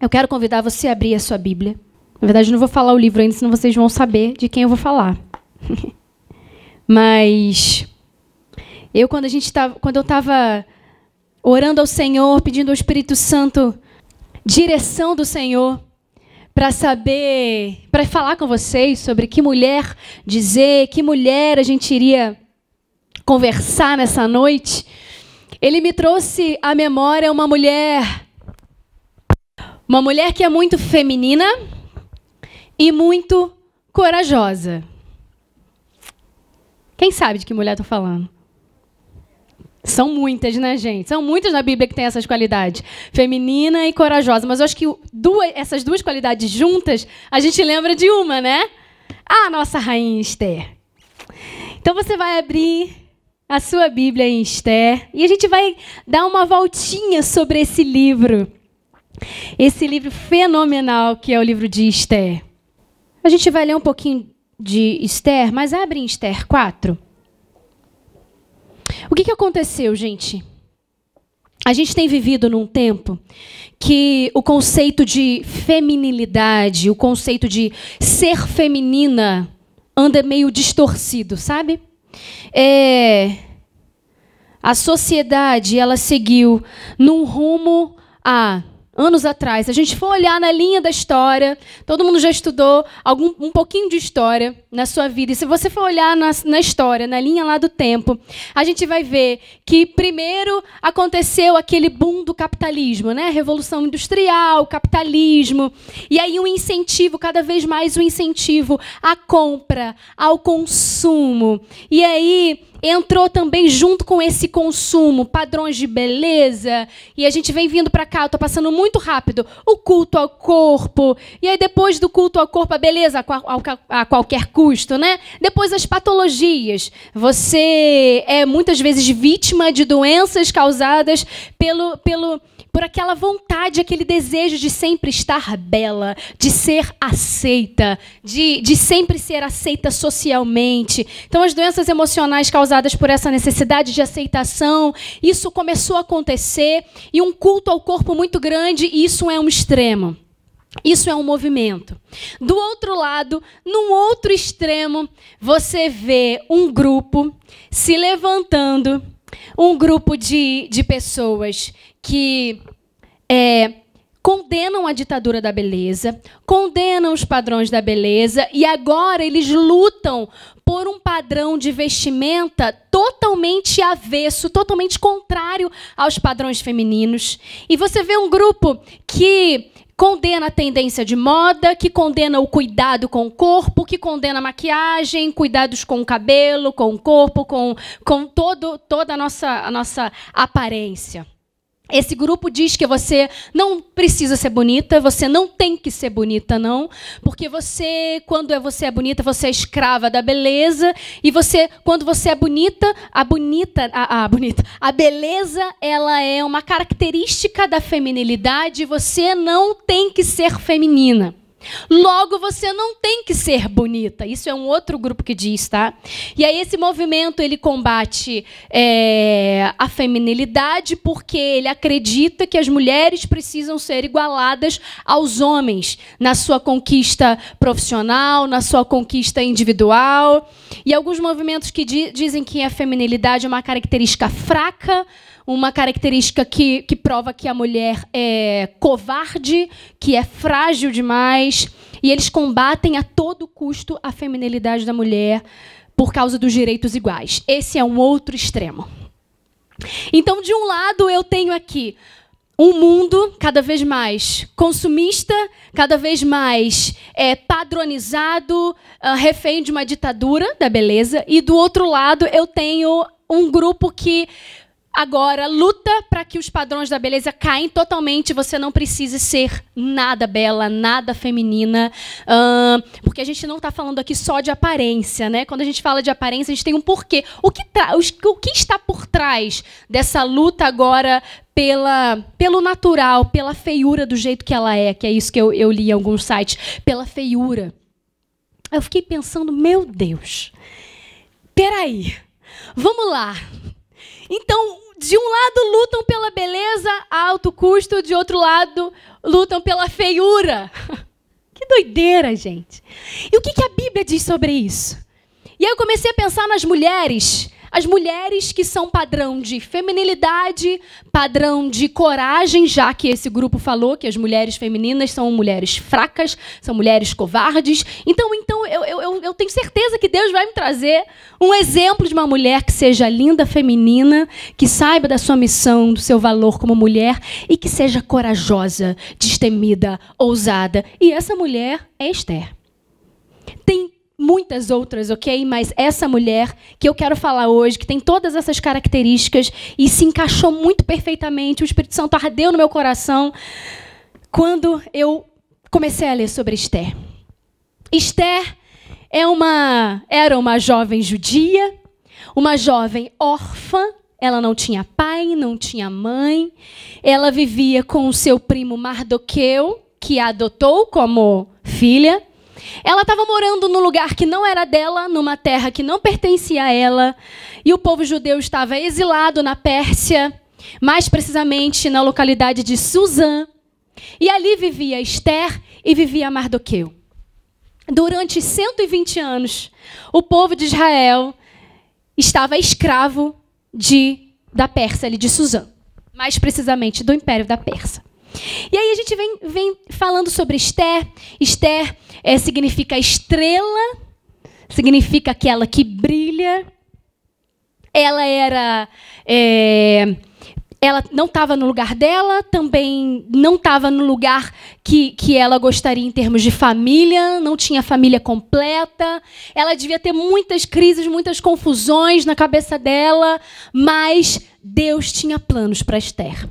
Eu quero convidar você a abrir a sua Bíblia. Na verdade, eu não vou falar o livro ainda, senão vocês vão saber de quem eu vou falar. Mas eu quando a gente tava, quando eu estava orando ao Senhor, pedindo ao Espírito Santo direção do Senhor para saber, para falar com vocês sobre que mulher dizer, que mulher a gente iria conversar nessa noite, ele me trouxe à memória uma mulher uma mulher que é muito feminina e muito corajosa. Quem sabe de que mulher estou falando? São muitas, né, gente? São muitas na Bíblia que tem essas qualidades. Feminina e corajosa. Mas eu acho que duas, essas duas qualidades juntas, a gente lembra de uma, né? A nossa rainha Esther. Então você vai abrir a sua Bíblia em Esther e a gente vai dar uma voltinha sobre esse livro esse livro fenomenal que é o livro de Esther. A gente vai ler um pouquinho de Esther, mas abre em Esther 4. O que, que aconteceu, gente? A gente tem vivido num tempo que o conceito de feminilidade, o conceito de ser feminina, anda meio distorcido, sabe? É... A sociedade ela seguiu num rumo a anos atrás, se a gente for olhar na linha da história, todo mundo já estudou algum, um pouquinho de história na sua vida. E se você for olhar na, na história, na linha lá do tempo, a gente vai ver que primeiro aconteceu aquele boom do capitalismo, né? Revolução industrial, capitalismo, e aí um incentivo, cada vez mais um incentivo à compra, ao consumo. E aí entrou também junto com esse consumo, padrões de beleza, e a gente vem vindo para cá, eu tô passando muito rápido, o culto ao corpo, e aí depois do culto ao corpo, a beleza a, qualquer custo, né? Depois as patologias. Você é muitas vezes vítima de doenças causadas pelo pelo por aquela vontade, aquele desejo de sempre estar bela, de ser aceita, de, de sempre ser aceita socialmente. Então, as doenças emocionais causadas por essa necessidade de aceitação, isso começou a acontecer e um culto ao corpo muito grande, e isso é um extremo. Isso é um movimento. Do outro lado, num outro extremo, você vê um grupo se levantando um grupo de, de pessoas que é, condenam a ditadura da beleza, condenam os padrões da beleza e agora eles lutam por um padrão de vestimenta totalmente avesso, totalmente contrário aos padrões femininos. E você vê um grupo que condena a tendência de moda, que condena o cuidado com o corpo, que condena a maquiagem, cuidados com o cabelo, com o corpo, com, com todo, toda a nossa, a nossa aparência. Esse grupo diz que você não precisa ser bonita, você não tem que ser bonita, não, porque você, quando é você é bonita, você é escrava da beleza, e você, quando você é bonita, a bonita, a, a bonita, a beleza, ela é uma característica da feminilidade, você não tem que ser feminina. Logo, você não tem que ser bonita. Isso é um outro grupo que diz, tá? E aí esse movimento ele combate é, a feminilidade porque ele acredita que as mulheres precisam ser igualadas aos homens na sua conquista profissional, na sua conquista individual. E alguns movimentos que di dizem que a feminilidade é uma característica fraca, uma característica que, que prova que a mulher é covarde, que é frágil demais, e eles combatem a todo custo a feminilidade da mulher por causa dos direitos iguais. Esse é um outro extremo. Então, de um lado, eu tenho aqui um mundo cada vez mais consumista, cada vez mais é, padronizado, uh, refém de uma ditadura da beleza, e do outro lado eu tenho um grupo que Agora, luta para que os padrões da beleza caem totalmente. Você não precise ser nada bela, nada feminina. Uh, porque a gente não está falando aqui só de aparência, né? Quando a gente fala de aparência, a gente tem um porquê. O que, o que está por trás dessa luta agora pela, pelo natural, pela feiura do jeito que ela é, que é isso que eu, eu li em alguns sites, pela feiura. Eu fiquei pensando, meu Deus, peraí, vamos lá. Então, de um lado lutam pela beleza a alto custo, de outro lado lutam pela feiura. Que doideira, gente. E o que, que a Bíblia diz sobre isso? E aí eu comecei a pensar nas mulheres. As mulheres que são padrão de feminilidade, padrão de coragem, já que esse grupo falou que as mulheres femininas são mulheres fracas, são mulheres covardes. Então, então eu, eu, eu tenho certeza que Deus vai me trazer um exemplo de uma mulher que seja linda, feminina, que saiba da sua missão, do seu valor como mulher e que seja corajosa, destemida, ousada. E essa mulher é Esther. Tem muitas outras, ok? Mas essa mulher que eu quero falar hoje, que tem todas essas características e se encaixou muito perfeitamente, o Espírito Santo ardeu no meu coração quando eu comecei a ler sobre Esther. Esther é uma, era uma jovem judia, uma jovem órfã. Ela não tinha pai, não tinha mãe. Ela vivia com o seu primo Mardoqueu, que a adotou como filha. Ela estava morando num lugar que não era dela, numa terra que não pertencia a ela, e o povo judeu estava exilado na Pérsia, mais precisamente na localidade de Suzã. E ali vivia Esther e vivia Mardoqueu. Durante 120 anos, o povo de Israel estava escravo de da Pérsia, ali de Suzã, mais precisamente do Império da Pérsia. E aí a gente vem, vem falando sobre Esther. Esther é, significa estrela, significa aquela que brilha. Ela era. É, ela não estava no lugar dela, também não estava no lugar que, que ela gostaria em termos de família, não tinha família completa. Ela devia ter muitas crises, muitas confusões na cabeça dela, mas Deus tinha planos para Esther.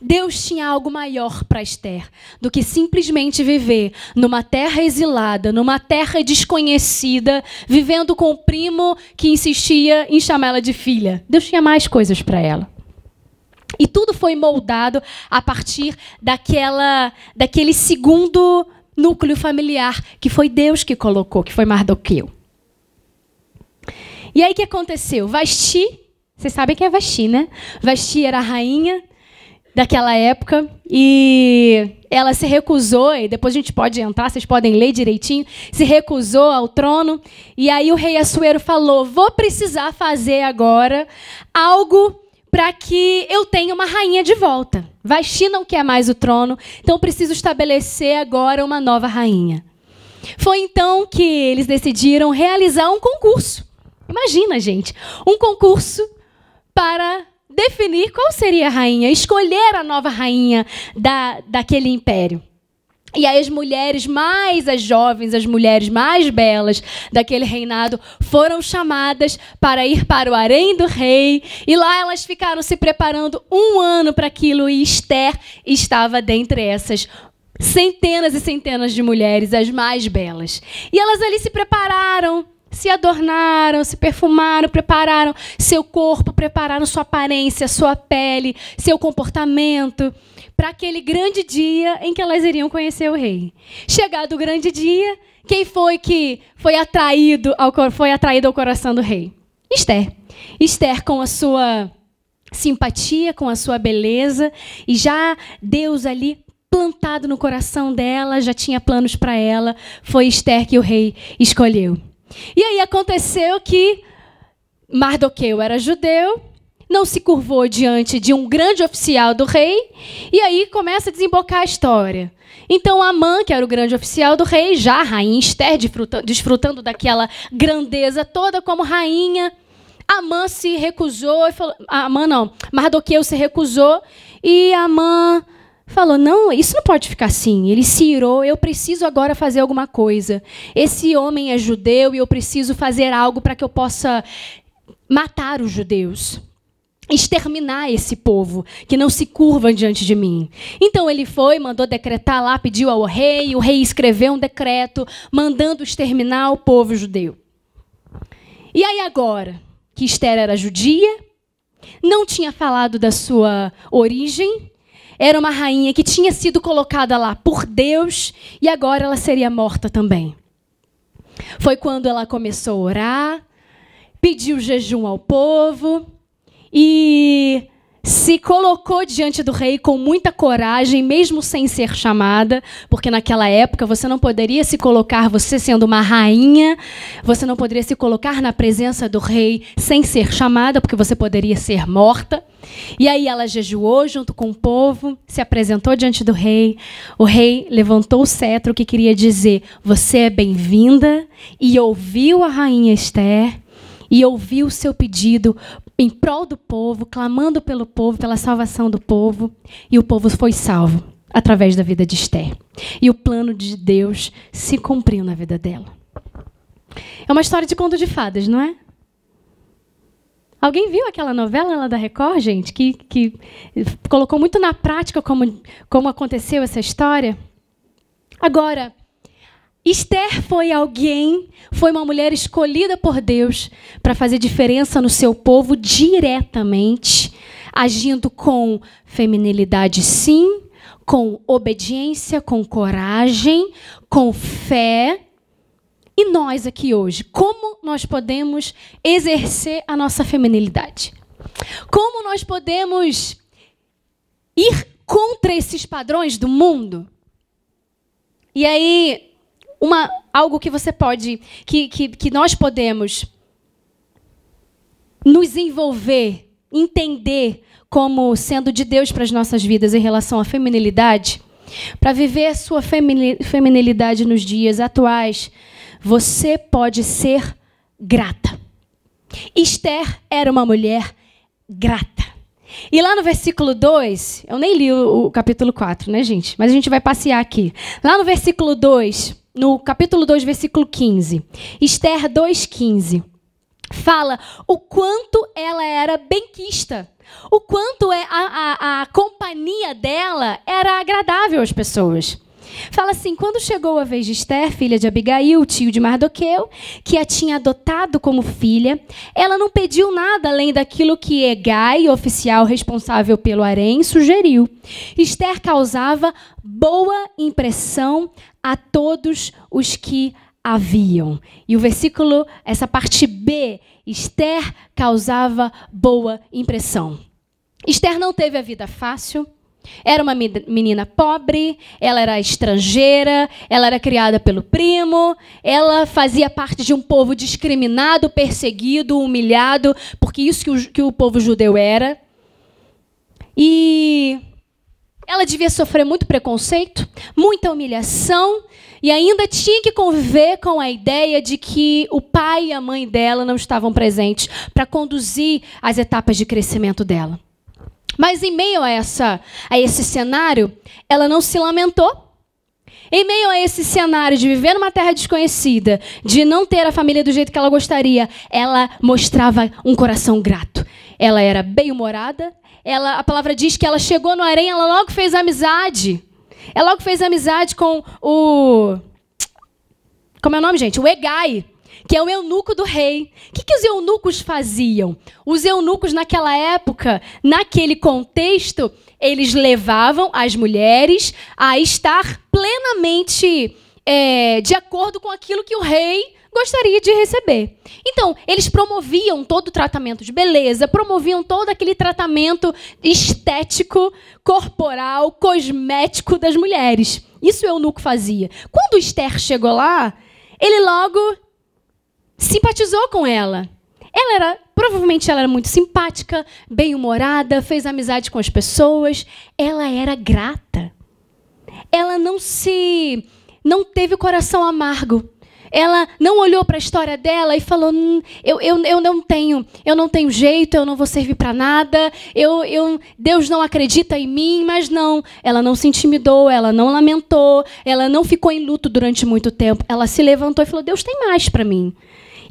Deus tinha algo maior para Esther do que simplesmente viver numa terra exilada, numa terra desconhecida, vivendo com o primo que insistia em chamá-la de filha. Deus tinha mais coisas para ela. E tudo foi moldado a partir daquela, daquele segundo núcleo familiar que foi Deus que colocou, que foi Mardoqueu. E aí o que aconteceu? Vasti, vocês sabem quem é Vasti, né? Vasti era a rainha daquela época e ela se recusou, e depois a gente pode entrar, vocês podem ler direitinho, se recusou ao trono, e aí o rei Assuero falou: "Vou precisar fazer agora algo para que eu tenha uma rainha de volta. Vaxi não quer mais o trono, então preciso estabelecer agora uma nova rainha." Foi então que eles decidiram realizar um concurso. Imagina, gente, um concurso para definir qual seria a rainha, escolher a nova rainha da, daquele império. E aí as mulheres mais as jovens, as mulheres mais belas daquele reinado foram chamadas para ir para o harém do rei, e lá elas ficaram se preparando um ano para aquilo, e Esther estava dentre essas centenas e centenas de mulheres, as mais belas. E elas ali se prepararam, se adornaram, se perfumaram, prepararam seu corpo, prepararam sua aparência, sua pele, seu comportamento para aquele grande dia em que elas iriam conhecer o rei. Chegado o grande dia, quem foi que foi atraído ao, foi atraído ao coração do rei? Esther. Esther com a sua simpatia, com a sua beleza e já Deus ali plantado no coração dela, já tinha planos para ela, foi Esther que o rei escolheu. E aí aconteceu que Mardoqueu era judeu, não se curvou diante de um grande oficial do rei, e aí começa a desembocar a história. Então Amã, que era o grande oficial do rei, já rainha Esther, desfrutando daquela grandeza toda como rainha, Amã se recusou e falou, Amã não, Mardoqueu se recusou e Amã falou: não, isso não pode ficar assim. Ele se irou, eu preciso agora fazer alguma coisa. Esse homem é judeu e eu preciso fazer algo para que eu possa matar os judeus. Exterminar esse povo que não se curva diante de mim. Então ele foi, mandou decretar lá, pediu ao rei, o rei escreveu um decreto mandando exterminar o povo judeu. E aí agora, que Esther era judia, não tinha falado da sua origem, era uma rainha que tinha sido colocada lá por Deus e agora ela seria morta também. Foi quando ela começou a orar, pediu jejum ao povo e se colocou diante do rei com muita coragem, mesmo sem ser chamada, porque naquela época você não poderia se colocar, você sendo uma rainha, você não poderia se colocar na presença do rei sem ser chamada, porque você poderia ser morta. E aí ela jejuou junto com o povo, se apresentou diante do rei. O rei levantou o cetro que queria dizer: "Você é bem-vinda" e ouviu a rainha Esther e ouviu o seu pedido em prol do povo, clamando pelo povo, pela salvação do povo, e o povo foi salvo através da vida de Esther. E o plano de Deus se cumpriu na vida dela. É uma história de conto de fadas, não é? Alguém viu aquela novela lá da Record, gente, que, que colocou muito na prática como, como aconteceu essa história? Agora, Esther foi alguém, foi uma mulher escolhida por Deus para fazer diferença no seu povo diretamente, agindo com feminilidade, sim, com obediência, com coragem, com fé. E nós aqui hoje, como nós podemos exercer a nossa feminilidade? Como nós podemos ir contra esses padrões do mundo? E aí, uma, algo que você pode, que, que, que nós podemos nos envolver, entender como sendo de Deus para as nossas vidas em relação à feminilidade, para viver a sua feminilidade nos dias atuais, você pode ser grata. Esther era uma mulher grata. E lá no versículo 2, eu nem li o, o capítulo 4, né, gente? Mas a gente vai passear aqui. Lá no versículo 2, no capítulo 2, versículo 15. Esther 2, 15. fala o quanto ela era benquista, o quanto é a, a, a companhia dela era agradável às pessoas. Fala assim: quando chegou a vez de Esther, filha de Abigail, tio de Mardoqueu, que a tinha adotado como filha, ela não pediu nada além daquilo que Egai, oficial responsável pelo harém, sugeriu. Esther causava boa impressão a todos os que haviam. E o versículo, essa parte B, Esther causava boa impressão. Esther não teve a vida fácil, era uma menina pobre, ela era estrangeira, ela era criada pelo primo, ela fazia parte de um povo discriminado, perseguido, humilhado, porque isso que o, que o povo judeu era. E ela devia sofrer muito preconceito, muita humilhação, e ainda tinha que conviver com a ideia de que o pai e a mãe dela não estavam presentes para conduzir as etapas de crescimento dela. Mas em meio a, essa, a esse cenário, ela não se lamentou. Em meio a esse cenário de viver numa terra desconhecida, de não ter a família do jeito que ela gostaria, ela mostrava um coração grato. Ela era bem-humorada, ela, a palavra diz que ela chegou no Harém, ela logo fez amizade. Ela logo fez amizade com o. Como é o nome, gente? O Egai que é o eunuco do rei. O que, que os eunucos faziam? Os eunucos, naquela época, naquele contexto, eles levavam as mulheres a estar plenamente é, de acordo com aquilo que o rei gostaria de receber. Então, eles promoviam todo o tratamento de beleza, promoviam todo aquele tratamento estético, corporal, cosmético das mulheres. Isso o eunuco fazia. Quando Esther chegou lá, ele logo simpatizou com ela. Ela era, provavelmente ela era muito simpática, bem-humorada, fez amizade com as pessoas, ela era grata. Ela não se não teve o coração amargo. Ela não olhou para a história dela e falou: hum, eu, eu, eu não tenho, eu não tenho jeito, eu não vou servir para nada, eu, eu, Deus não acredita em mim, mas não. Ela não se intimidou, ela não lamentou, ela não ficou em luto durante muito tempo. Ela se levantou e falou: Deus tem mais para mim.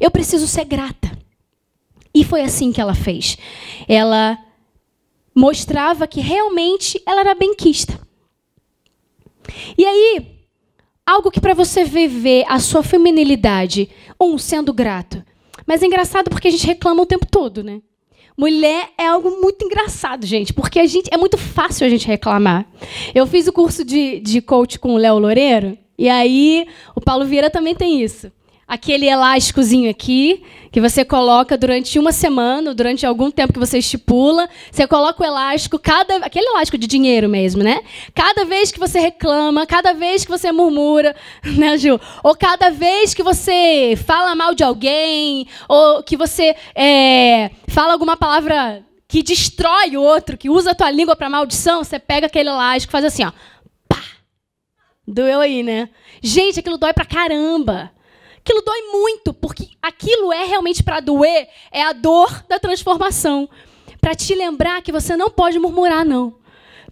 Eu preciso ser grata. E foi assim que ela fez. Ela mostrava que realmente ela era benquista. E aí, algo que para você viver a sua feminilidade, um sendo grato. Mas é engraçado porque a gente reclama o tempo todo, né? Mulher é algo muito engraçado, gente, porque a gente é muito fácil a gente reclamar. Eu fiz o curso de, de coach com o Léo Loureiro, e aí o Paulo Vieira também tem isso aquele elásticozinho aqui, que você coloca durante uma semana, durante algum tempo que você estipula, você coloca o elástico, cada aquele elástico de dinheiro mesmo, né? Cada vez que você reclama, cada vez que você murmura, né, Gil? Ou cada vez que você fala mal de alguém, ou que você é, fala alguma palavra que destrói o outro, que usa a tua língua para maldição, você pega aquele elástico, e faz assim, ó. Pá! Doeu aí, né? Gente, aquilo dói pra caramba. Aquilo dói muito, porque aquilo é realmente para doer, é a dor da transformação. Para te lembrar que você não pode murmurar, não.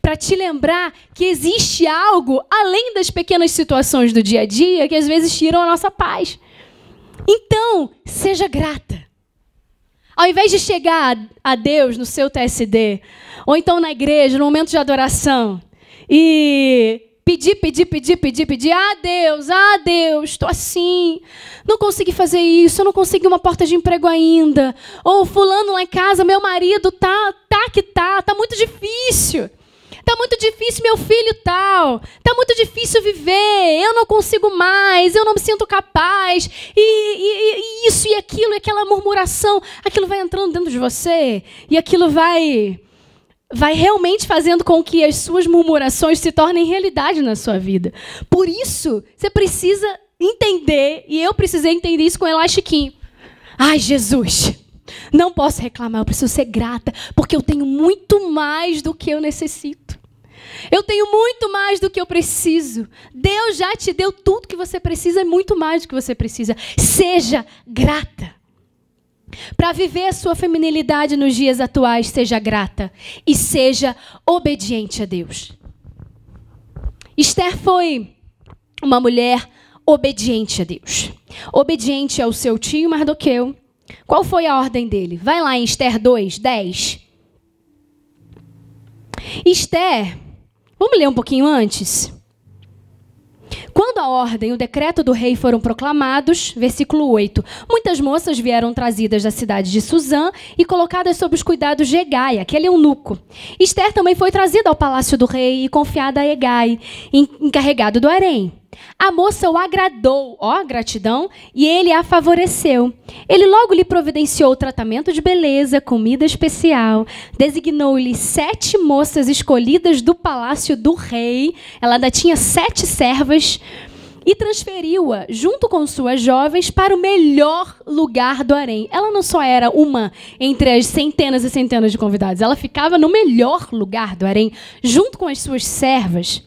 Para te lembrar que existe algo além das pequenas situações do dia a dia que às vezes tiram a nossa paz. Então, seja grata. Ao invés de chegar a Deus no seu TSD, ou então na igreja, no momento de adoração, e pedir, pedir, pedir, pedir, pedir. Ah, Deus, ah, Deus, estou assim. Não consegui fazer isso, eu não consegui uma porta de emprego ainda. Ou fulano lá em casa, meu marido tá, tá que tá, tá muito difícil. Tá muito difícil meu filho tal. Tá muito difícil viver. Eu não consigo mais. Eu não me sinto capaz. E, e, e isso e aquilo, e aquela murmuração, aquilo vai entrando dentro de você e aquilo vai vai realmente fazendo com que as suas murmurações se tornem realidade na sua vida. Por isso, você precisa entender, e eu precisei entender isso com Elastiquinho. Ai, Jesus, não posso reclamar, eu preciso ser grata, porque eu tenho muito mais do que eu necessito. Eu tenho muito mais do que eu preciso. Deus já te deu tudo que você precisa e é muito mais do que você precisa. Seja grata. Para viver a sua feminilidade nos dias atuais, seja grata e seja obediente a Deus. Esther foi uma mulher obediente a Deus. Obediente ao seu tio Mardoqueu. Qual foi a ordem dele? Vai lá em Esther 2, 10. Esther, vamos ler um pouquinho antes. Quando a ordem e o decreto do rei foram proclamados, versículo 8, muitas moças vieram trazidas da cidade de Suzã e colocadas sob os cuidados de Egai, aquele eunuco. Esther também foi trazida ao palácio do rei e confiada a Egai, encarregado do harém. A moça o agradou, ó, gratidão, e ele a favoreceu. Ele logo lhe providenciou tratamento de beleza, comida especial, designou-lhe sete moças escolhidas do palácio do rei, ela ainda tinha sete servas, e transferiu-a, junto com suas jovens, para o melhor lugar do harém. Ela não só era uma entre as centenas e centenas de convidados, ela ficava no melhor lugar do harém, junto com as suas servas.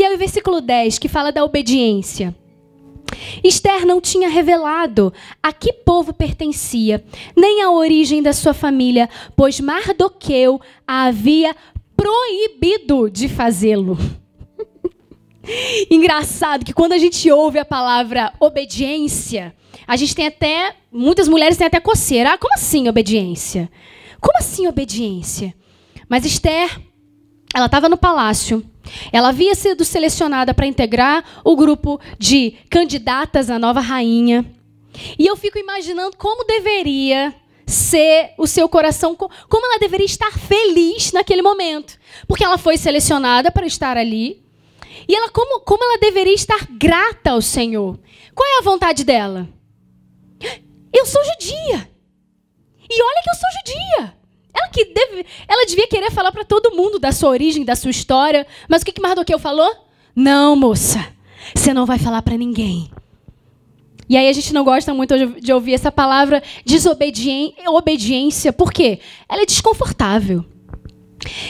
E aí o versículo 10, que fala da obediência. Esther não tinha revelado a que povo pertencia, nem a origem da sua família, pois Mardoqueu a havia proibido de fazê-lo. Engraçado que quando a gente ouve a palavra obediência, a gente tem até. Muitas mulheres têm até coceira. Ah, como assim obediência? Como assim obediência? Mas Esther, ela estava no palácio. Ela havia sido selecionada para integrar o grupo de candidatas à nova rainha. E eu fico imaginando como deveria ser o seu coração, como ela deveria estar feliz naquele momento. Porque ela foi selecionada para estar ali. E ela, como, como ela deveria estar grata ao Senhor? Qual é a vontade dela? Eu sou judia. E olha que eu sou judia. Ela que deve, ela devia querer falar para todo mundo da sua origem, da sua história, mas o que que Mardoqueu falou? Não, moça. Você não vai falar para ninguém. E aí a gente não gosta muito de ouvir essa palavra desobediência, por quê? Ela é desconfortável.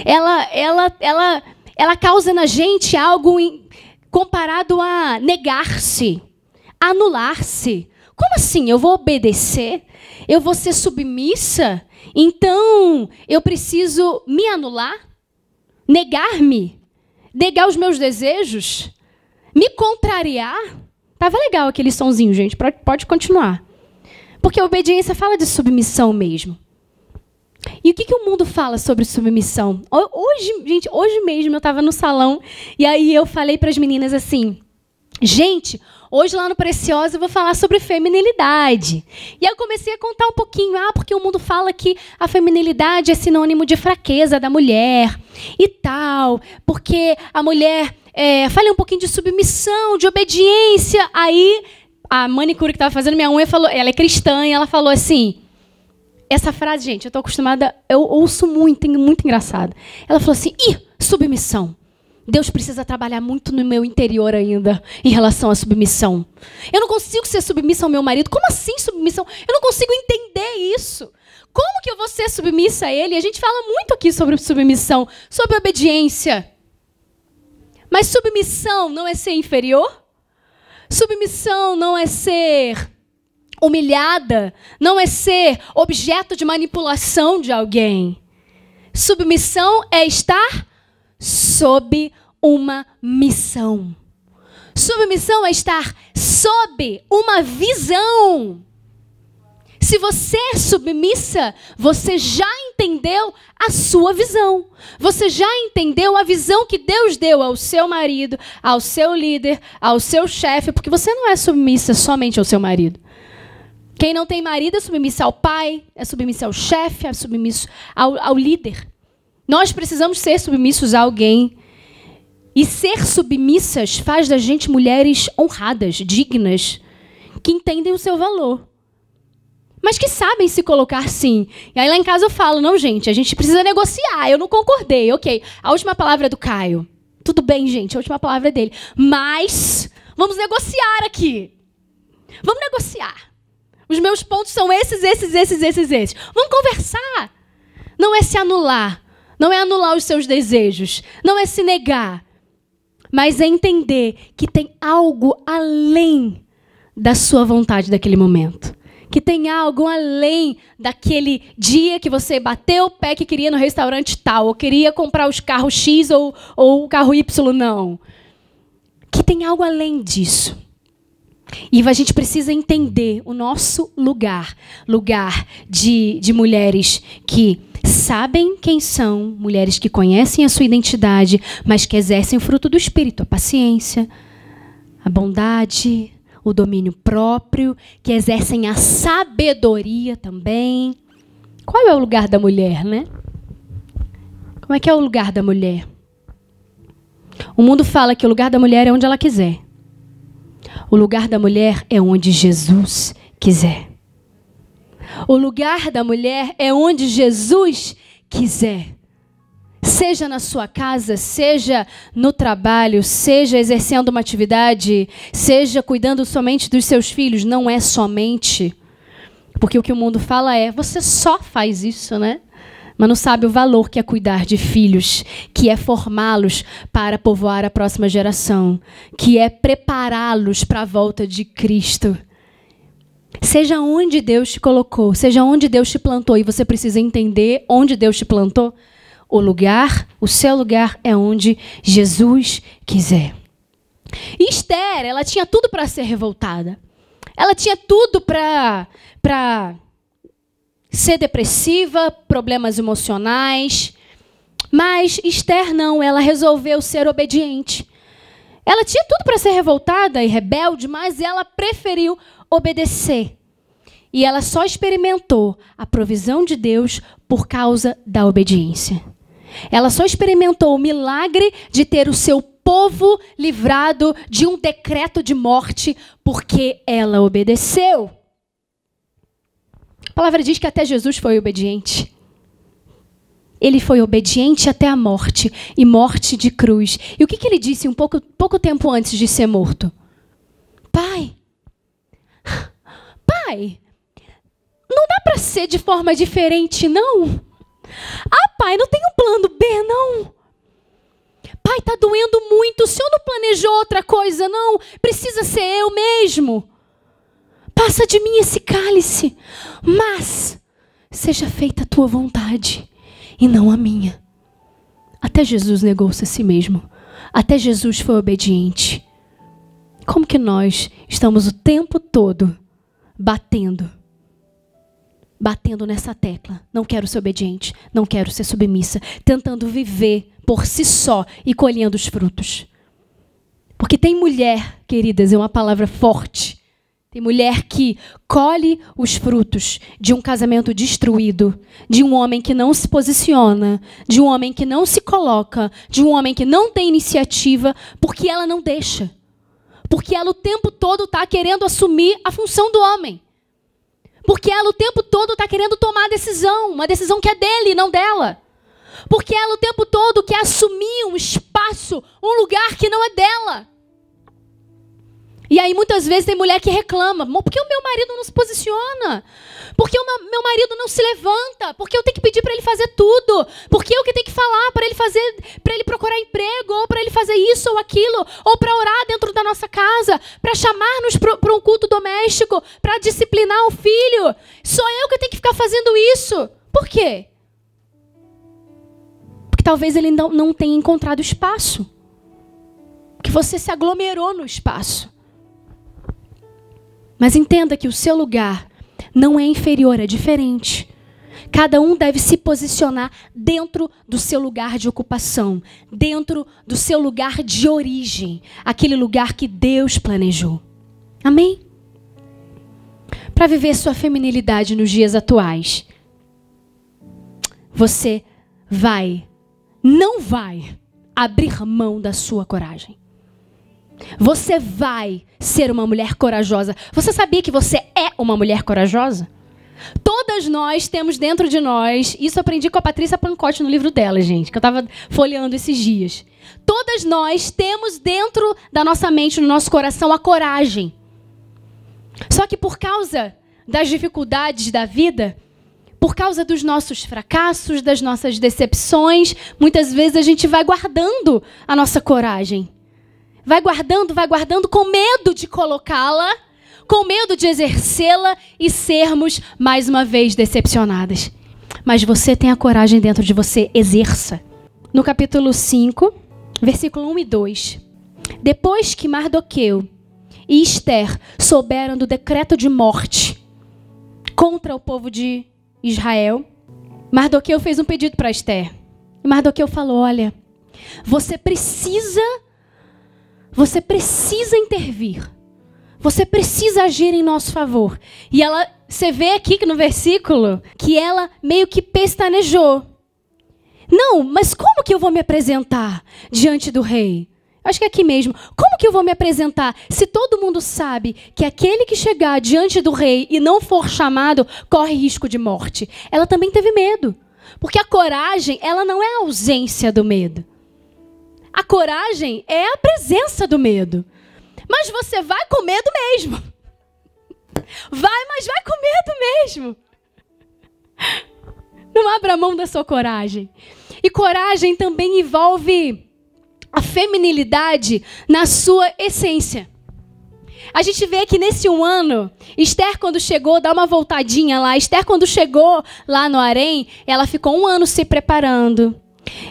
Ela, ela, ela, ela causa na gente algo em, comparado a negar-se, anular-se. Como assim? Eu vou obedecer? Eu vou ser submissa? Então eu preciso me anular? Negar-me? Negar os meus desejos? Me contrariar? Tava legal aquele sonzinho, gente. Pode continuar. Porque a obediência fala de submissão mesmo. E o que, que o mundo fala sobre submissão? Hoje, gente, hoje mesmo eu estava no salão e aí eu falei para as meninas assim: Gente, hoje lá no Preciosa eu vou falar sobre feminilidade. E eu comecei a contar um pouquinho, ah, porque o mundo fala que a feminilidade é sinônimo de fraqueza da mulher e tal, porque a mulher é, falei um pouquinho de submissão, de obediência. Aí a manicure que estava fazendo minha unha falou, ela é cristã e ela falou assim. Essa frase, gente, eu estou acostumada, eu ouço muito, é muito engraçada. Ela falou assim: "Ih, submissão. Deus precisa trabalhar muito no meu interior ainda em relação à submissão. Eu não consigo ser submissa ao meu marido. Como assim submissão? Eu não consigo entender isso. Como que eu vou ser submissa a ele? A gente fala muito aqui sobre submissão, sobre obediência. Mas submissão não é ser inferior? Submissão não é ser humilhada, não é ser objeto de manipulação de alguém. Submissão é estar sob uma missão. Submissão é estar sob uma visão. Se você é submissa, você já entendeu a sua visão. Você já entendeu a visão que Deus deu ao seu marido, ao seu líder, ao seu chefe, porque você não é submissa somente ao seu marido. Quem não tem marido é submissa ao pai, é submissa ao chefe, é submissa ao, ao líder. Nós precisamos ser submissos a alguém e ser submissas faz da gente mulheres honradas, dignas, que entendem o seu valor. Mas que sabem se colocar sim. E aí lá em casa eu falo: não, gente, a gente precisa negociar. Eu não concordei, ok. A última palavra é do Caio. Tudo bem, gente, a última palavra é dele. Mas vamos negociar aqui. Vamos negociar. Os meus pontos são esses, esses, esses, esses, esses. Vamos conversar. Não é se anular. Não é anular os seus desejos. Não é se negar mas é entender que tem algo além da sua vontade daquele momento. Que tem algo além daquele dia que você bateu o pé que queria no restaurante tal, ou queria comprar os carros X ou, ou o carro Y, não. Que tem algo além disso. E a gente precisa entender o nosso lugar lugar de, de mulheres que sabem quem são, mulheres que conhecem a sua identidade, mas que exercem o fruto do espírito, a paciência, a bondade, o domínio próprio, que exercem a sabedoria também. Qual é o lugar da mulher, né? Como é que é o lugar da mulher? O mundo fala que o lugar da mulher é onde ela quiser. O lugar da mulher é onde Jesus quiser. O lugar da mulher é onde Jesus quiser. Seja na sua casa, seja no trabalho, seja exercendo uma atividade, seja cuidando somente dos seus filhos, não é somente. Porque o que o mundo fala é: você só faz isso, né? Mas não sabe o valor que é cuidar de filhos, que é formá-los para povoar a próxima geração, que é prepará-los para a volta de Cristo. Seja onde Deus te colocou, seja onde Deus te plantou, e você precisa entender onde Deus te plantou. O lugar, o seu lugar é onde Jesus quiser. E Esther, ela tinha tudo para ser revoltada. Ela tinha tudo para para ser depressiva, problemas emocionais. Mas Esther não, ela resolveu ser obediente. Ela tinha tudo para ser revoltada e rebelde, mas ela preferiu obedecer. E ela só experimentou a provisão de Deus por causa da obediência. Ela só experimentou o milagre de ter o seu povo livrado de um decreto de morte porque ela obedeceu. A palavra diz que até Jesus foi obediente. Ele foi obediente até a morte e morte de cruz. E o que, que ele disse um pouco, pouco tempo antes de ser morto? Pai, Pai, não dá para ser de forma diferente, não? Ah, pai, não tem um plano B, não? Pai, está doendo muito. O senhor não planejou outra coisa, não? Precisa ser eu mesmo. Passa de mim esse cálice, mas seja feita a tua vontade e não a minha. Até Jesus negou-se a si mesmo. Até Jesus foi obediente como que nós estamos o tempo todo batendo? Batendo nessa tecla. Não quero ser obediente, não quero ser submissa. Tentando viver por si só e colhendo os frutos. Porque tem mulher, queridas, é uma palavra forte. Tem mulher que colhe os frutos de um casamento destruído, de um homem que não se posiciona, de um homem que não se coloca, de um homem que não tem iniciativa, porque ela não deixa. Porque ela o tempo todo está querendo assumir a função do homem. Porque ela o tempo todo está querendo tomar decisão, uma decisão que é dele, não dela. Porque ela o tempo todo quer assumir um espaço, um lugar que não é dela. E aí muitas vezes tem mulher que reclama, por que o meu marido não se posiciona? Por que o meu marido não se levanta? Por que eu tenho que pedir para ele fazer tudo? Por que eu que tenho que falar para ele fazer, para ele procurar emprego ou para ele fazer isso ou aquilo, ou para orar dentro da nossa casa, para chamar-nos para um culto doméstico, para disciplinar o filho? Sou eu que tenho que ficar fazendo isso? Por quê? Porque talvez ele não, não tenha encontrado espaço. Que você se aglomerou no espaço. Mas entenda que o seu lugar não é inferior, é diferente. Cada um deve se posicionar dentro do seu lugar de ocupação, dentro do seu lugar de origem, aquele lugar que Deus planejou. Amém? Para viver sua feminilidade nos dias atuais, você vai, não vai abrir mão da sua coragem. Você vai ser uma mulher corajosa. Você sabia que você é uma mulher corajosa? Todas nós temos dentro de nós, isso aprendi com a Patrícia Pancotti no livro dela, gente, que eu estava folheando esses dias. Todas nós temos dentro da nossa mente, no nosso coração, a coragem. Só que por causa das dificuldades da vida, por causa dos nossos fracassos, das nossas decepções, muitas vezes a gente vai guardando a nossa coragem. Vai guardando, vai guardando com medo de colocá-la, com medo de exercê-la e sermos mais uma vez decepcionadas. Mas você tem a coragem dentro de você, exerça. No capítulo 5, versículo 1 e 2. Depois que Mardoqueu e Esther souberam do decreto de morte contra o povo de Israel, Mardoqueu fez um pedido para Esther. E Mardoqueu falou: Olha, você precisa você precisa intervir. Você precisa agir em nosso favor. E ela, você vê aqui no versículo que ela meio que pestanejou. Não, mas como que eu vou me apresentar diante do rei? Acho que é aqui mesmo. Como que eu vou me apresentar se todo mundo sabe que aquele que chegar diante do rei e não for chamado corre risco de morte? Ela também teve medo. Porque a coragem, ela não é a ausência do medo. A coragem é a presença do medo. Mas você vai com medo mesmo. Vai, mas vai com medo mesmo. Não abra mão da sua coragem. E coragem também envolve a feminilidade na sua essência. A gente vê que nesse um ano, Esther, quando chegou, dá uma voltadinha lá. Esther, quando chegou lá no Harém, ela ficou um ano se preparando.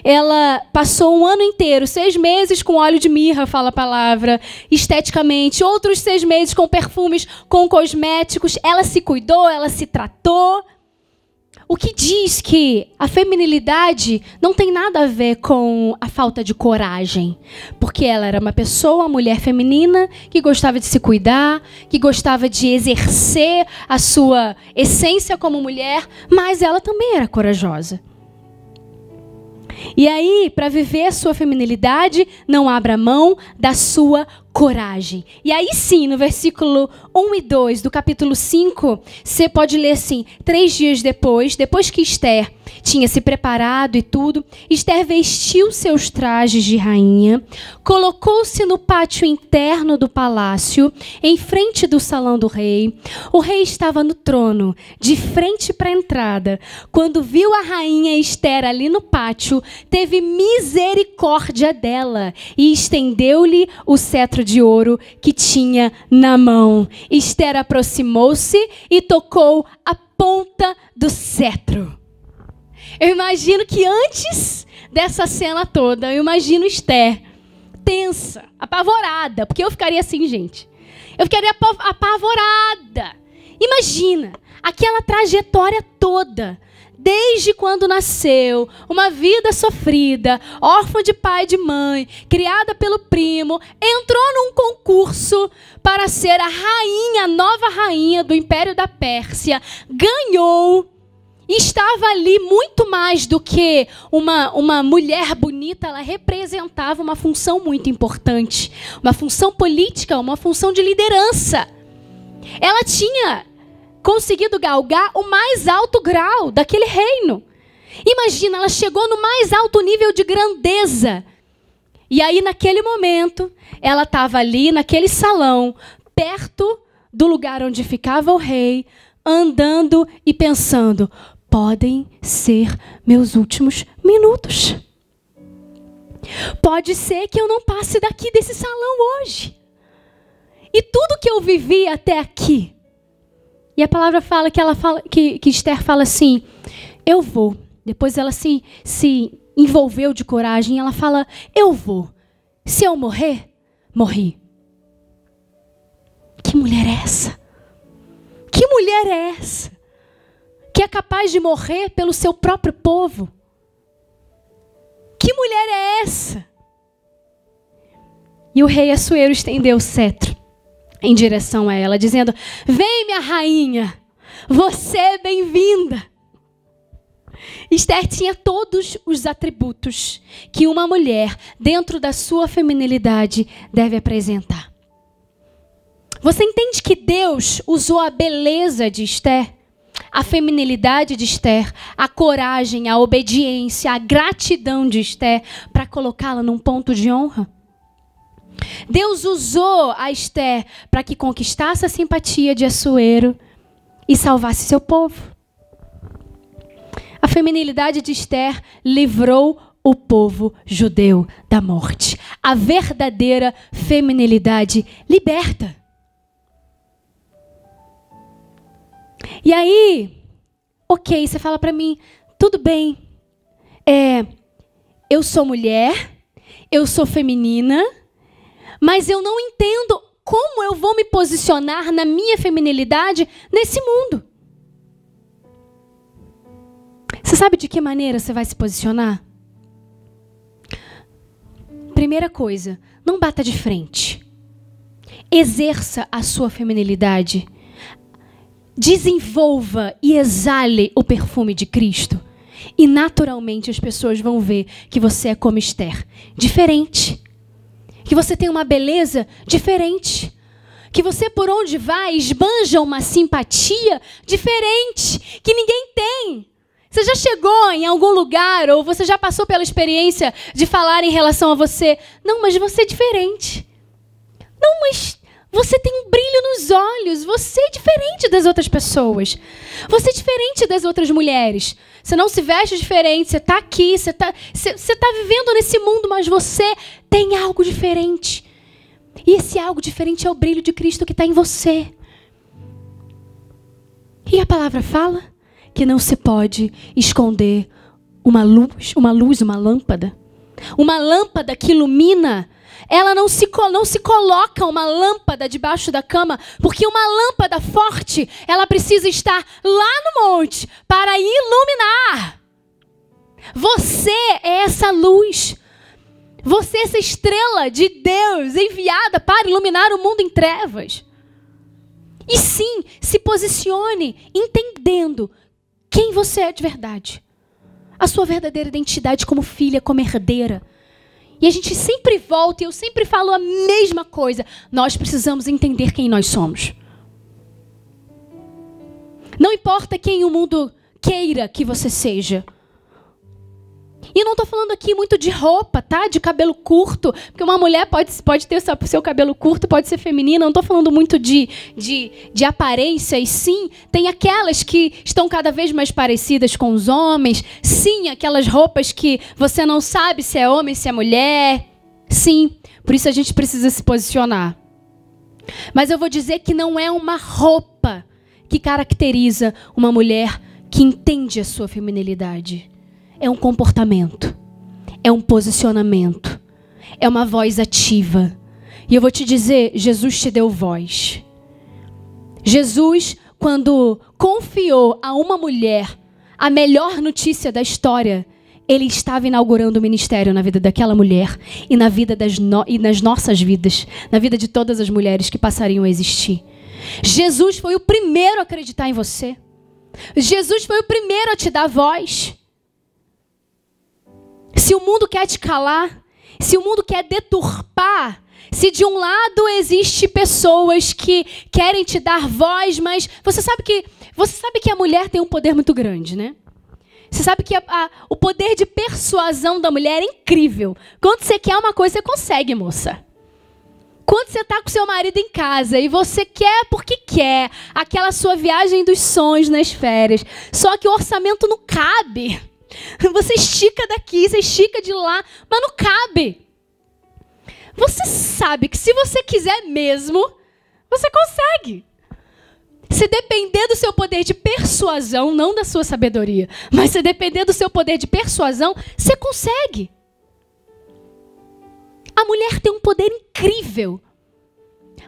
Ela passou um ano inteiro, seis meses com óleo de mirra, fala a palavra, esteticamente, outros seis meses com perfumes, com cosméticos. Ela se cuidou, ela se tratou. O que diz que a feminilidade não tem nada a ver com a falta de coragem. Porque ela era uma pessoa, uma mulher feminina, que gostava de se cuidar, que gostava de exercer a sua essência como mulher, mas ela também era corajosa. E aí, para viver sua feminilidade, não abra mão da sua coragem. E aí sim, no versículo 1 e 2 do capítulo 5, você pode ler assim: três dias depois, depois que Esther tinha se preparado e tudo. Esther vestiu seus trajes de rainha, colocou-se no pátio interno do palácio, em frente do salão do rei. O rei estava no trono, de frente para a entrada. Quando viu a rainha Esther ali no pátio, teve misericórdia dela e estendeu-lhe o cetro de ouro que tinha na mão. Esther aproximou-se e tocou a ponta do cetro. Eu imagino que antes dessa cena toda, eu imagino Esther tensa, apavorada, porque eu ficaria assim, gente. Eu ficaria apavorada. Imagina aquela trajetória toda, desde quando nasceu, uma vida sofrida, órfã de pai e de mãe, criada pelo primo, entrou num concurso para ser a rainha, a nova rainha do Império da Pérsia, ganhou estava ali muito mais do que uma, uma mulher bonita, ela representava uma função muito importante, uma função política, uma função de liderança. Ela tinha conseguido galgar o mais alto grau daquele reino. Imagina, ela chegou no mais alto nível de grandeza. E aí, naquele momento, ela estava ali, naquele salão, perto do lugar onde ficava o rei, andando e pensando: podem ser meus últimos minutos. Pode ser que eu não passe daqui desse salão hoje. E tudo que eu vivi até aqui. E a palavra fala que ela fala que, que Esther fala assim: "Eu vou". Depois ela se se envolveu de coragem, ela fala: "Eu vou. Se eu morrer, morri". Que mulher é essa? Que mulher é essa? que é capaz de morrer pelo seu próprio povo? Que mulher é essa? E o rei Assuero estendeu o cetro em direção a ela, dizendo: Vem, minha rainha, você é bem-vinda. Esther tinha todos os atributos que uma mulher, dentro da sua feminilidade, deve apresentar. Você entende que Deus usou a beleza de Esther a feminilidade de Esther, a coragem, a obediência, a gratidão de Esther para colocá-la num ponto de honra? Deus usou a Esther para que conquistasse a simpatia de Assuero e salvasse seu povo. A feminilidade de Esther livrou o povo judeu da morte. A verdadeira feminilidade liberta. E aí, ok, você fala para mim, tudo bem, é, eu sou mulher, eu sou feminina, mas eu não entendo como eu vou me posicionar na minha feminilidade nesse mundo. Você sabe de que maneira você vai se posicionar? Primeira coisa, não bata de frente. Exerça a sua feminilidade desenvolva e exale o perfume de Cristo. E naturalmente as pessoas vão ver que você é como Esther, diferente. Que você tem uma beleza diferente. Que você, por onde vai, esbanja uma simpatia diferente que ninguém tem. Você já chegou em algum lugar ou você já passou pela experiência de falar em relação a você? Não, mas você é diferente. Não, mas você tem um brilho nos olhos. Você é diferente das outras pessoas. Você é diferente das outras mulheres. Você não se veste diferente. Você está aqui. Você está você, tá vivendo nesse mundo, mas você tem algo diferente. E esse algo diferente é o brilho de Cristo que está em você. E a palavra fala que não se pode esconder uma luz, uma luz, uma lâmpada uma lâmpada que ilumina, ela não se, não se coloca uma lâmpada debaixo da cama, porque uma lâmpada forte, ela precisa estar lá no monte para iluminar. Você é essa luz. Você é essa estrela de Deus enviada para iluminar o mundo em trevas. E sim, se posicione entendendo quem você é de verdade a sua verdadeira identidade como filha, como herdeira. E a gente sempre volta e eu sempre falo a mesma coisa. Nós precisamos entender quem nós somos. Não importa quem o mundo queira que você seja. E não estou falando aqui muito de roupa, tá? De cabelo curto, porque uma mulher pode, pode ter seu, seu cabelo curto, pode ser feminina. Não estou falando muito de, de, de aparência, e sim, tem aquelas que estão cada vez mais parecidas com os homens. Sim, aquelas roupas que você não sabe se é homem, se é mulher. Sim, por isso a gente precisa se posicionar. Mas eu vou dizer que não é uma roupa que caracteriza uma mulher que entende a sua feminilidade é um comportamento, é um posicionamento, é uma voz ativa. E eu vou te dizer: Jesus te deu voz. Jesus, quando confiou a uma mulher a melhor notícia da história, ele estava inaugurando o ministério na vida daquela mulher e na vida das no... e nas nossas vidas, na vida de todas as mulheres que passariam a existir. Jesus foi o primeiro a acreditar em você. Jesus foi o primeiro a te dar voz. Se o mundo quer te calar, se o mundo quer deturpar, se de um lado existe pessoas que querem te dar voz, mas você sabe que você sabe que a mulher tem um poder muito grande, né? Você sabe que a, a, o poder de persuasão da mulher é incrível. Quando você quer uma coisa, você consegue, moça. Quando você está com seu marido em casa e você quer porque quer aquela sua viagem dos sonhos nas férias, só que o orçamento não cabe. Você estica daqui, você estica de lá, mas não cabe. Você sabe que se você quiser mesmo, você consegue. Se depender do seu poder de persuasão, não da sua sabedoria, mas se depender do seu poder de persuasão, você consegue. A mulher tem um poder incrível.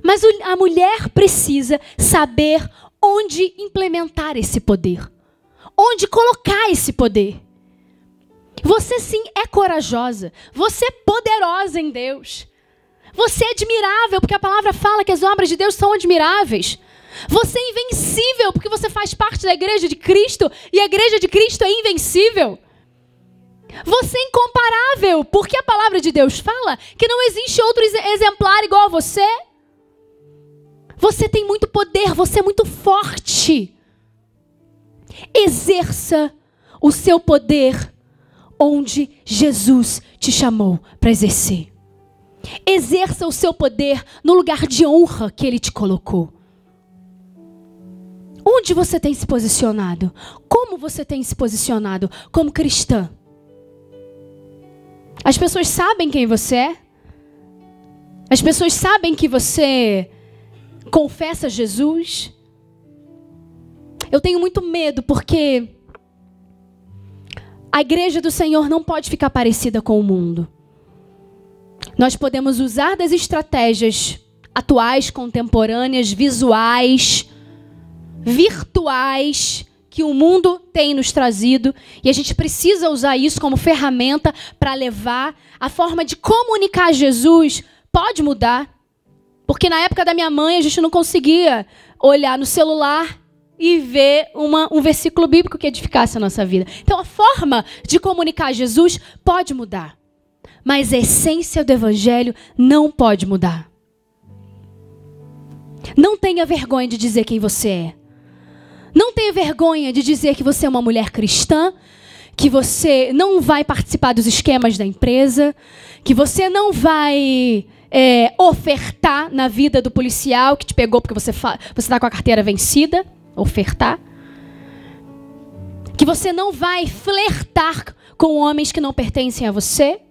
Mas a mulher precisa saber onde implementar esse poder, onde colocar esse poder. Você sim é corajosa. Você é poderosa em Deus. Você é admirável, porque a palavra fala que as obras de Deus são admiráveis. Você é invencível, porque você faz parte da igreja de Cristo e a igreja de Cristo é invencível. Você é incomparável, porque a palavra de Deus fala que não existe outro exemplar igual a você. Você tem muito poder, você é muito forte. Exerça o seu poder onde Jesus te chamou para exercer. Exerça o seu poder no lugar de honra que Ele te colocou. Onde você tem se posicionado? Como você tem se posicionado como cristã? As pessoas sabem quem você é? As pessoas sabem que você confessa Jesus? Eu tenho muito medo porque a igreja do Senhor não pode ficar parecida com o mundo. Nós podemos usar das estratégias atuais, contemporâneas, visuais, virtuais que o mundo tem nos trazido e a gente precisa usar isso como ferramenta para levar a forma de comunicar Jesus pode mudar. Porque na época da minha mãe a gente não conseguia olhar no celular e ver uma, um versículo bíblico que edificasse a nossa vida. Então, a forma de comunicar Jesus pode mudar, mas a essência do Evangelho não pode mudar. Não tenha vergonha de dizer quem você é. Não tenha vergonha de dizer que você é uma mulher cristã, que você não vai participar dos esquemas da empresa, que você não vai é, ofertar na vida do policial que te pegou porque você está com a carteira vencida ofertar. Que você não vai flertar com homens que não pertencem a você.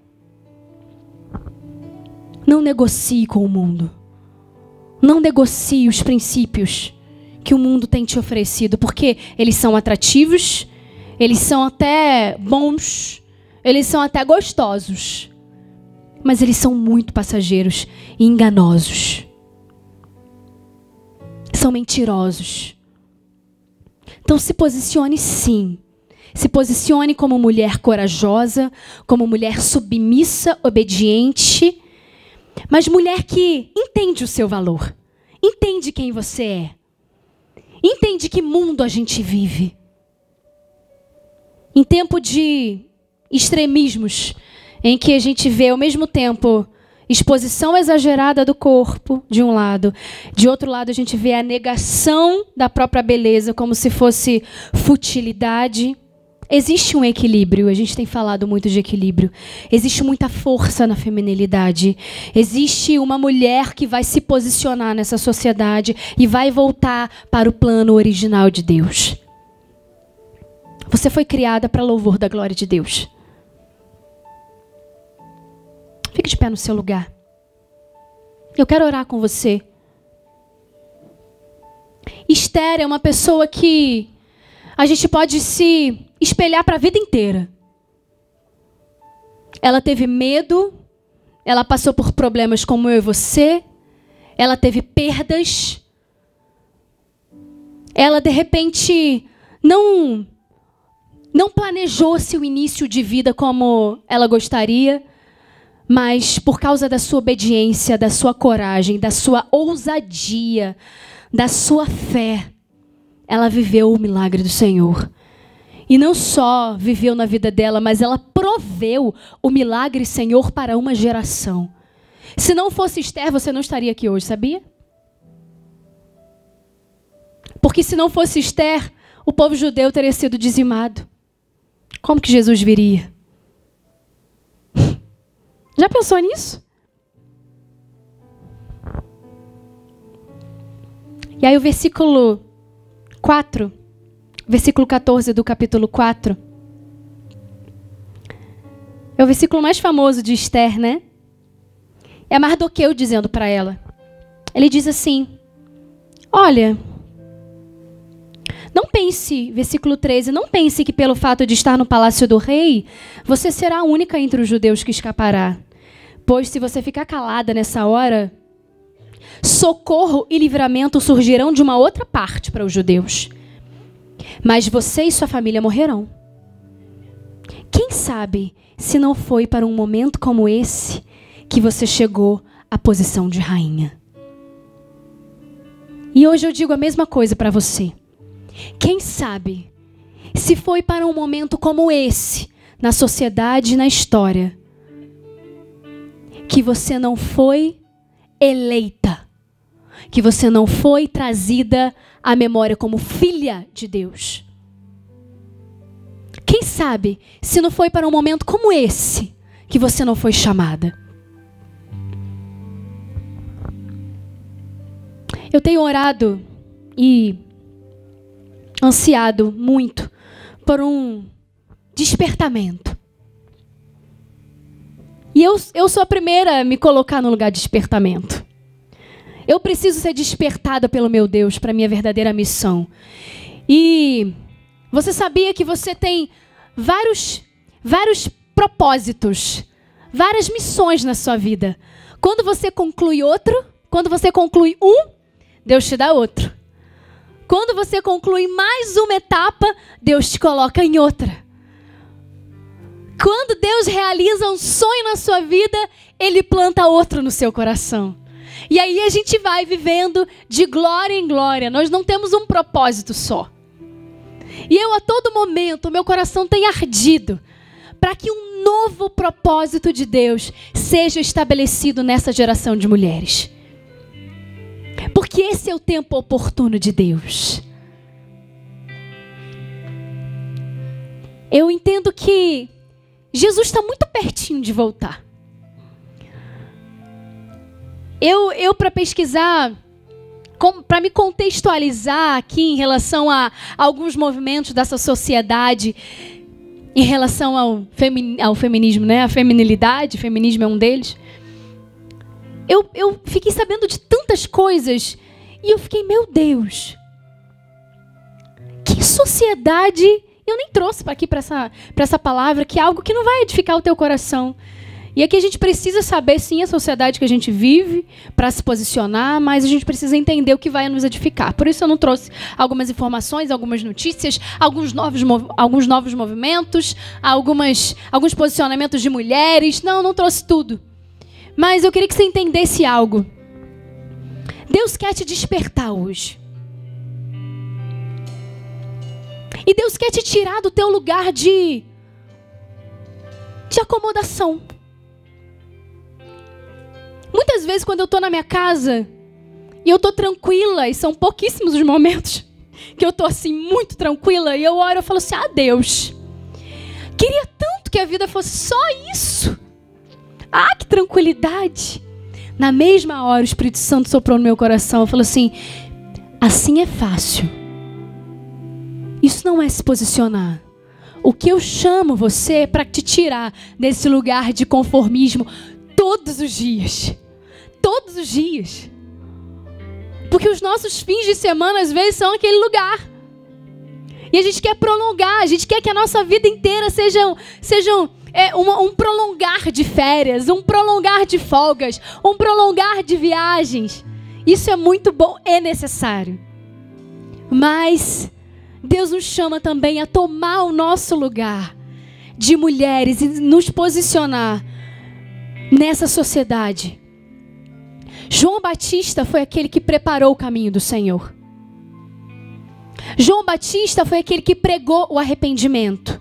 Não negocie com o mundo. Não negocie os princípios que o mundo tem te oferecido, porque eles são atrativos, eles são até bons, eles são até gostosos, mas eles são muito passageiros e enganosos. São mentirosos. Então se posicione sim. Se posicione como mulher corajosa, como mulher submissa, obediente, mas mulher que entende o seu valor, entende quem você é, entende que mundo a gente vive. Em tempo de extremismos, em que a gente vê ao mesmo tempo exposição exagerada do corpo, de um lado. De outro lado, a gente vê a negação da própria beleza, como se fosse futilidade. Existe um equilíbrio, a gente tem falado muito de equilíbrio. Existe muita força na feminilidade. Existe uma mulher que vai se posicionar nessa sociedade e vai voltar para o plano original de Deus. Você foi criada para louvor da glória de Deus. de pé no seu lugar. Eu quero orar com você. Esther é uma pessoa que a gente pode se espelhar para a vida inteira. Ela teve medo, ela passou por problemas como eu e você, ela teve perdas. Ela de repente não não planejou seu início de vida como ela gostaria mas por causa da sua obediência, da sua coragem, da sua ousadia, da sua fé, ela viveu o milagre do Senhor. E não só viveu na vida dela, mas ela proveu o milagre, Senhor, para uma geração. Se não fosse Esther, você não estaria aqui hoje, sabia? Porque se não fosse Esther, o povo judeu teria sido dizimado. Como que Jesus viria? Já pensou nisso? E aí o versículo 4, versículo 14 do capítulo 4. É o versículo mais famoso de Esther, né? É Mardoqueu dizendo para ela. Ele diz assim: Olha, não pense, versículo 13, não pense que pelo fato de estar no palácio do rei, você será a única entre os judeus que escapará. Pois se você ficar calada nessa hora, socorro e livramento surgirão de uma outra parte para os judeus. Mas você e sua família morrerão. Quem sabe se não foi para um momento como esse que você chegou à posição de rainha? E hoje eu digo a mesma coisa para você. Quem sabe se foi para um momento como esse na sociedade e na história que você não foi eleita, que você não foi trazida à memória como filha de Deus. Quem sabe se não foi para um momento como esse que você não foi chamada? Eu tenho orado e ansiado muito por um despertamento e eu, eu sou a primeira a me colocar no lugar de despertamento. Eu preciso ser despertada pelo meu Deus para minha verdadeira missão. E você sabia que você tem vários vários propósitos, várias missões na sua vida. Quando você conclui outro, quando você conclui um, Deus te dá outro. Quando você conclui mais uma etapa, Deus te coloca em outra. Deus realiza um sonho na sua vida, ele planta outro no seu coração. E aí a gente vai vivendo de glória em glória. Nós não temos um propósito só. E eu a todo momento, meu coração tem ardido para que um novo propósito de Deus seja estabelecido nessa geração de mulheres. Porque esse é o tempo oportuno de Deus. Eu entendo que Jesus está muito pertinho de voltar. Eu, eu para pesquisar, para me contextualizar aqui em relação a, alguns movimentos dessa sociedade, em relação ao, femi ao feminismo, né? A feminilidade, feminismo é um deles. Eu, eu fiquei sabendo de tantas coisas e eu fiquei, meu Deus, que sociedade eu nem trouxe para aqui para essa, essa palavra, que é algo que não vai edificar o teu coração. E aqui a gente precisa saber, sim, a sociedade que a gente vive para se posicionar, mas a gente precisa entender o que vai nos edificar. Por isso eu não trouxe algumas informações, algumas notícias, alguns novos, alguns novos movimentos, algumas, alguns posicionamentos de mulheres. Não, não trouxe tudo. Mas eu queria que você entendesse algo. Deus quer te despertar hoje. E Deus quer te tirar do teu lugar de de acomodação. Muitas vezes quando eu estou na minha casa e eu estou tranquila, e são pouquíssimos os momentos que eu estou assim muito tranquila e eu oro e falo assim: "Ah, Deus, queria tanto que a vida fosse só isso". Ah, que tranquilidade. Na mesma hora o Espírito Santo soprou no meu coração, falou assim: "Assim é fácil. Isso não é se posicionar. O que eu chamo você é para te tirar desse lugar de conformismo todos os dias. Todos os dias. Porque os nossos fins de semana, às vezes, são aquele lugar. E a gente quer prolongar, a gente quer que a nossa vida inteira sejam, sejam é, uma, um prolongar de férias, um prolongar de folgas, um prolongar de viagens. Isso é muito bom, é necessário. Mas Deus nos chama também a tomar o nosso lugar de mulheres e nos posicionar nessa sociedade. João Batista foi aquele que preparou o caminho do Senhor. João Batista foi aquele que pregou o arrependimento.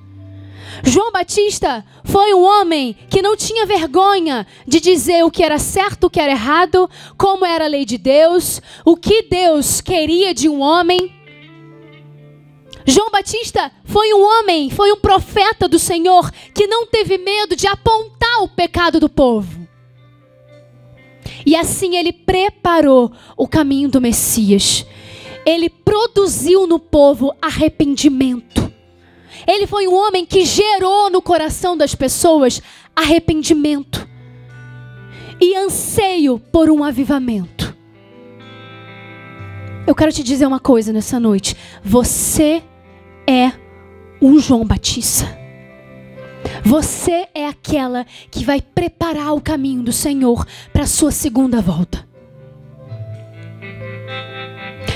João Batista foi um homem que não tinha vergonha de dizer o que era certo, o que era errado, como era a lei de Deus, o que Deus queria de um homem. João Batista foi um homem, foi um profeta do Senhor que não teve medo de apontar o pecado do povo. E assim ele preparou o caminho do Messias. Ele produziu no povo arrependimento. Ele foi um homem que gerou no coração das pessoas arrependimento e anseio por um avivamento. Eu quero te dizer uma coisa nessa noite. Você é um João Batista. Você é aquela que vai preparar o caminho do Senhor para a sua segunda volta.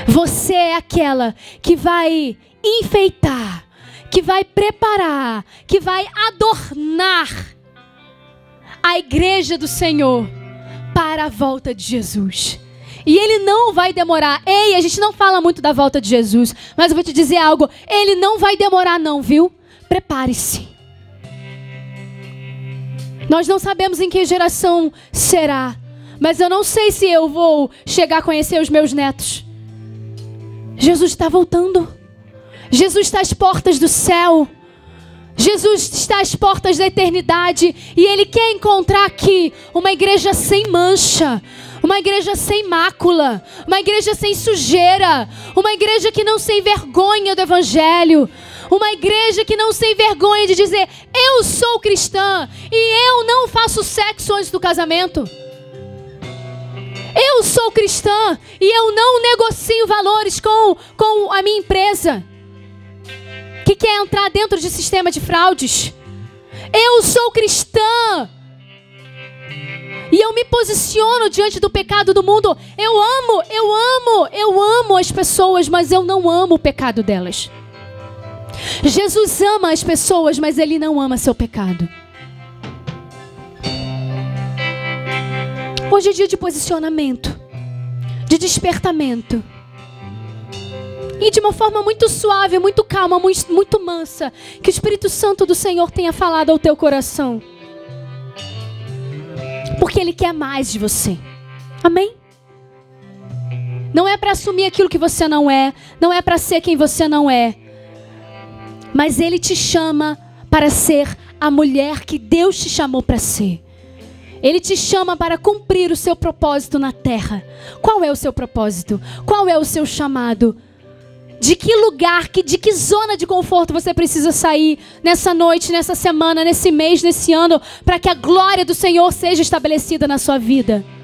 Você é aquela que vai enfeitar, que vai preparar, que vai adornar a igreja do Senhor para a volta de Jesus. E ele não vai demorar. Ei, a gente não fala muito da volta de Jesus, mas eu vou te dizer algo. Ele não vai demorar, não, viu? Prepare-se. Nós não sabemos em que geração será, mas eu não sei se eu vou chegar a conhecer os meus netos. Jesus está voltando. Jesus está às portas do céu. Jesus está às portas da eternidade e Ele quer encontrar aqui uma igreja sem mancha, uma igreja sem mácula, uma igreja sem sujeira, uma igreja que não sem vergonha do Evangelho, uma igreja que não sem vergonha de dizer: eu sou cristã e eu não faço sexo antes do casamento. Eu sou cristã e eu não negocio valores com, com a minha empresa que quer entrar dentro de sistema de fraudes. Eu sou cristã e eu me posiciono diante do pecado do mundo. Eu amo, eu amo, eu amo as pessoas, mas eu não amo o pecado delas. Jesus ama as pessoas, mas ele não ama seu pecado. Hoje é dia de posicionamento, de despertamento. E de uma forma muito suave, muito calma, muito, muito mansa, que o Espírito Santo do Senhor tenha falado ao teu coração. Porque Ele quer mais de você. Amém? Não é para assumir aquilo que você não é, não é para ser quem você não é. Mas Ele te chama para ser a mulher que Deus te chamou para ser. Ele te chama para cumprir o seu propósito na terra. Qual é o seu propósito? Qual é o seu chamado? de que lugar, de que zona de conforto você precisa sair nessa noite, nessa semana, nesse mês, nesse ano, para que a glória do Senhor seja estabelecida na sua vida.